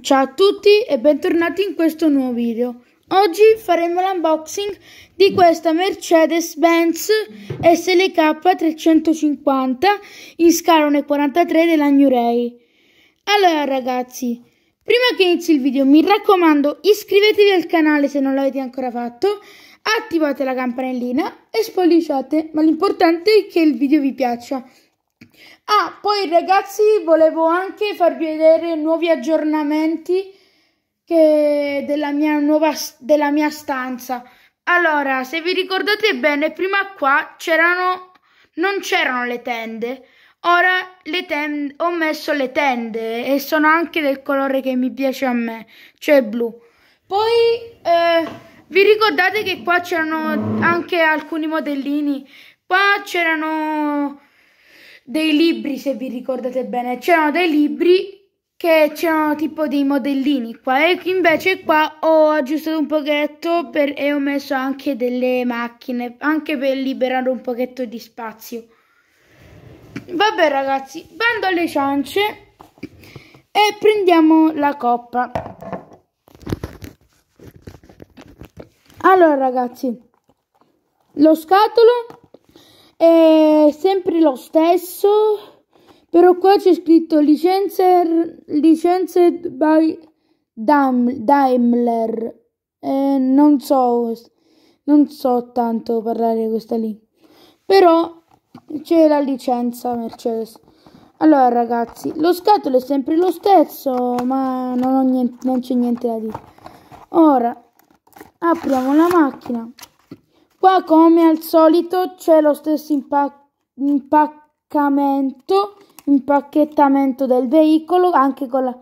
Ciao a tutti e bentornati in questo nuovo video. Oggi faremo l'unboxing di questa Mercedes-Benz SLK 350 in scalone 43 della New Ray. Allora ragazzi, prima che inizi il video mi raccomando iscrivetevi al canale se non l'avete ancora fatto, attivate la campanellina e spolliciate, ma l'importante è che il video vi piaccia. Ah, poi ragazzi, volevo anche farvi vedere nuovi aggiornamenti della mia, nuova, della mia stanza. Allora, se vi ricordate bene, prima qua c'erano non c'erano le tende. Ora le tende, ho messo le tende e sono anche del colore che mi piace a me, cioè blu. Poi eh, vi ricordate che qua c'erano anche alcuni modellini? Qua c'erano dei libri, se vi ricordate bene, c'erano dei libri che c'erano tipo dei modellini qua e invece qua ho aggiustato un pochetto per, e ho messo anche delle macchine anche per liberare un pochetto di spazio vabbè ragazzi bando alle ciance e prendiamo la coppa allora ragazzi lo scatolo è sempre lo stesso però qua c'è scritto licenze licenze by Daimler eh, non so non so tanto parlare questa lì però c'è la licenza Mercedes allora ragazzi lo scatolo è sempre lo stesso ma non, non c'è niente da dire ora apriamo la macchina Qua come al solito c'è lo stesso impac impaccamento, impacchettamento del veicolo anche con la,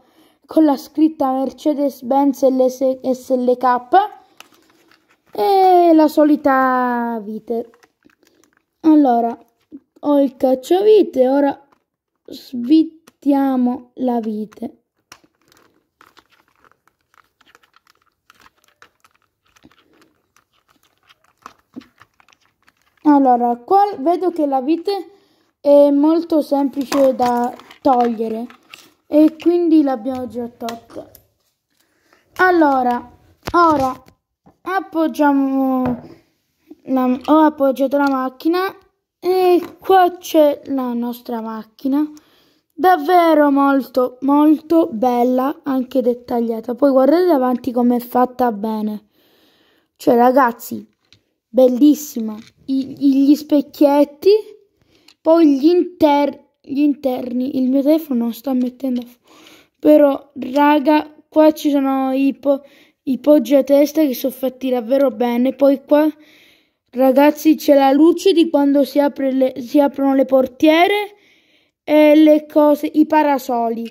con la scritta Mercedes-Benz SLK e la solita vite. Allora, ho il cacciavite, ora svittiamo la vite. Allora, qua vedo che la vite è molto semplice da togliere e quindi l'abbiamo già tolta. Allora, ora appoggiamo la, ho appoggiato la macchina e qua c'è la nostra macchina. Davvero molto molto bella, anche dettagliata. Poi guardate davanti com'è fatta bene. Cioè, ragazzi, bellissima. I, gli specchietti, poi gli, inter, gli interni. Il mio telefono sta mettendo Però, raga, qua ci sono i, po, i poggi a testa che sono fatti davvero bene. Poi qua, ragazzi, c'è la luce di quando si, apre le, si aprono le portiere e le cose, i parasoli.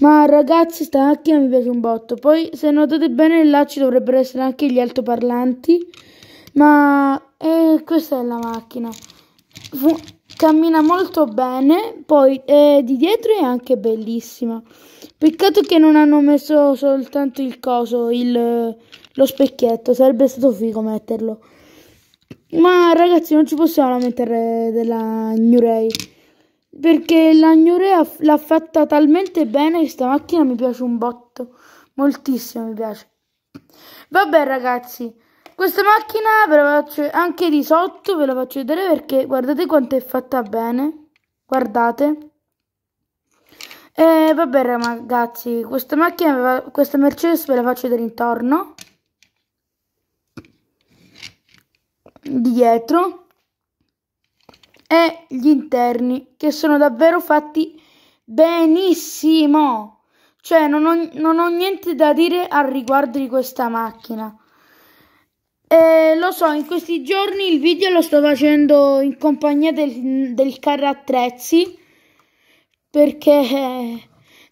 Ma ragazzi, sta macchina mi piace un botto. Poi, se notate bene, là ci dovrebbero essere anche gli altoparlanti ma eh, questa è la macchina Fu cammina molto bene poi eh, di dietro è anche bellissima peccato che non hanno messo soltanto il coso il, lo specchietto sarebbe stato figo metterlo ma ragazzi non ci possiamo lamentare della New Ray perché la New Ray l'ha fatta talmente bene che sta macchina mi piace un botto moltissimo mi piace vabbè ragazzi questa macchina ve la faccio anche di sotto, ve la faccio vedere perché guardate quanto è fatta bene. Guardate. E eh, vabbè ragazzi, questa macchina, questa Mercedes ve la faccio vedere intorno. Dietro. E gli interni, che sono davvero fatti benissimo. Cioè, non ho, non ho niente da dire al riguardo di questa macchina. Eh, lo so, in questi giorni il video lo sto facendo in compagnia del, del carro attrezzi perché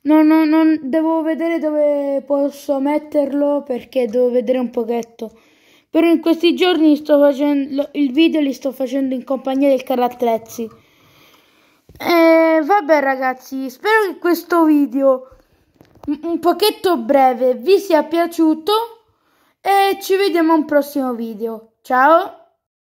non, eh, non, non, devo vedere dove posso metterlo perché devo vedere un pochetto. Però in questi giorni sto facendo il video li sto facendo in compagnia del carro attrezzi. Eh, vabbè ragazzi, spero che questo video un pochetto breve vi sia piaciuto e ci vediamo a un prossimo video. Ciao!